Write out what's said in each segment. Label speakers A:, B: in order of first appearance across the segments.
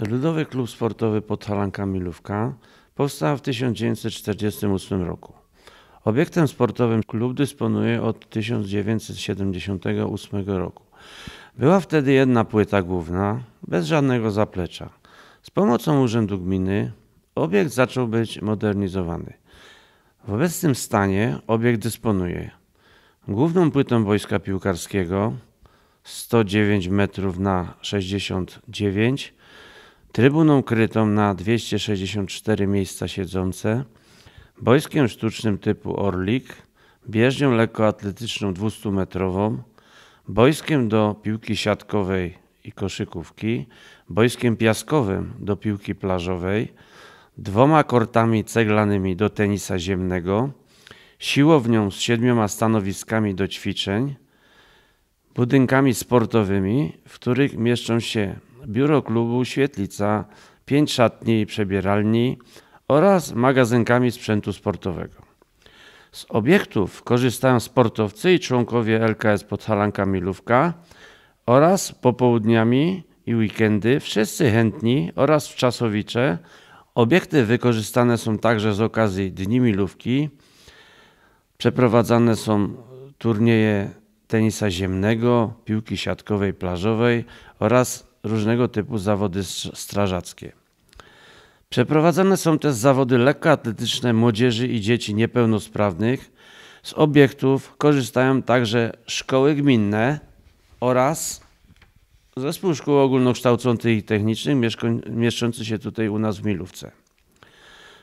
A: Ludowy Klub Sportowy pod Halankami Milówka powstał w 1948 roku. Obiektem sportowym klub dysponuje od 1978 roku. Była wtedy jedna płyta główna, bez żadnego zaplecza. Z pomocą Urzędu Gminy obiekt zaczął być modernizowany. W obecnym stanie obiekt dysponuje główną płytą boiska piłkarskiego 109 metrów na 69 trybuną krytą na 264 miejsca siedzące, boiskiem sztucznym typu Orlik, bieżnią lekkoatletyczną 200-metrową, boiskiem do piłki siatkowej i koszykówki, boiskiem piaskowym do piłki plażowej, dwoma kortami ceglanymi do tenisa ziemnego, siłownią z siedmioma stanowiskami do ćwiczeń, budynkami sportowymi, w których mieszczą się biuro klubu Świetlica, pięć szatni i przebieralni oraz magazynkami sprzętu sportowego. Z obiektów korzystają sportowcy i członkowie LKS Podhalanka Milówka oraz popołudniami i weekendy wszyscy chętni oraz w czasowicze. Obiekty wykorzystane są także z okazji Dni Milówki. Przeprowadzane są turnieje tenisa ziemnego, piłki siatkowej, plażowej oraz różnego typu zawody strażackie. Przeprowadzane są też zawody lekkoatletyczne młodzieży i dzieci niepełnosprawnych. Z obiektów korzystają także szkoły gminne oraz zespół szkół ogólnokształcących i technicznych mieszczący się tutaj u nas w Milówce.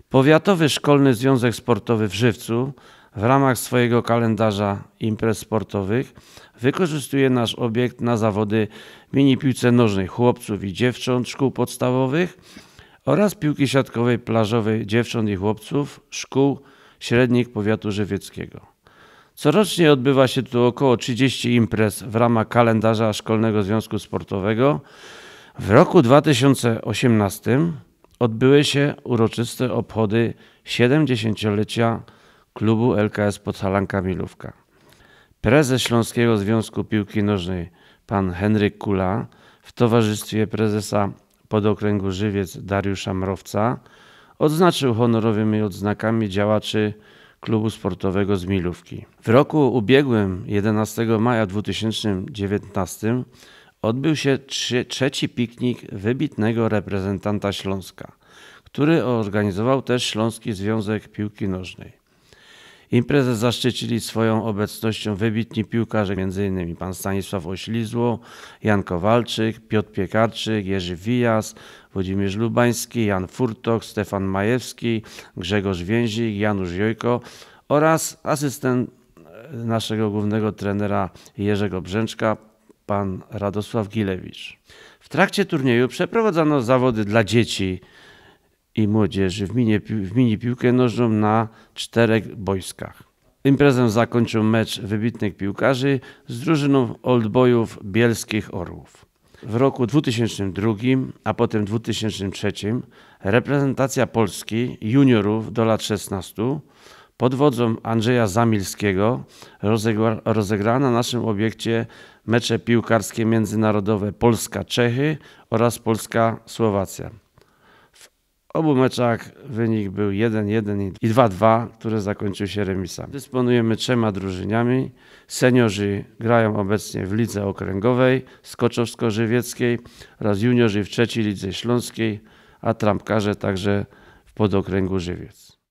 A: Powiatowy Szkolny Związek Sportowy w Żywcu w ramach swojego kalendarza imprez sportowych wykorzystuje nasz obiekt na zawody mini piłce nożnej chłopców i dziewcząt szkół podstawowych oraz piłki siatkowej plażowej dziewcząt i chłopców szkół średnich powiatu żywieckiego. Corocznie odbywa się tu około 30 imprez w ramach kalendarza Szkolnego Związku Sportowego. W roku 2018 odbyły się uroczyste obchody 70-lecia klubu LKS Podhalanka Milówka. Prezes Śląskiego Związku Piłki Nożnej pan Henryk Kula w towarzystwie prezesa podokręgu Żywiec Dariusza Mrowca odznaczył honorowymi odznakami działaczy klubu sportowego z Milówki. W roku ubiegłym, 11 maja 2019, odbył się trzy, trzeci piknik wybitnego reprezentanta Śląska, który organizował też Śląski Związek Piłki Nożnej. Imprezę zaszczycili swoją obecnością wybitni piłkarze, m.in. pan Stanisław Oślizło, Jan Kowalczyk, Piotr Piekarczyk, Jerzy Wijas, Włodzimierz Lubański, Jan Furtok, Stefan Majewski, Grzegorz Więzik, Janusz Jojko oraz asystent e, naszego głównego trenera Jerzego Brzęczka, pan Radosław Gilewicz. W trakcie turnieju przeprowadzano zawody dla dzieci i Młodzieży w mini, w mini piłkę nożną na czterech boiskach. Imprezę zakończył mecz wybitnych piłkarzy z drużyną oldboyów bielskich Orłów. W roku 2002, a potem 2003 reprezentacja Polski juniorów do lat 16 pod wodzą Andrzeja Zamilskiego rozegra, rozegrała na naszym obiekcie mecze piłkarskie międzynarodowe Polska-Czechy oraz Polska-Słowacja obu meczach wynik był 1-1 i 2-2, które zakończyły się remisami. Dysponujemy trzema drużynami. Seniorzy grają obecnie w lidze okręgowej Skoczowsko-Żywieckiej oraz juniorzy w trzeciej lidze śląskiej, a trampkarze także w podokręgu Żywiec.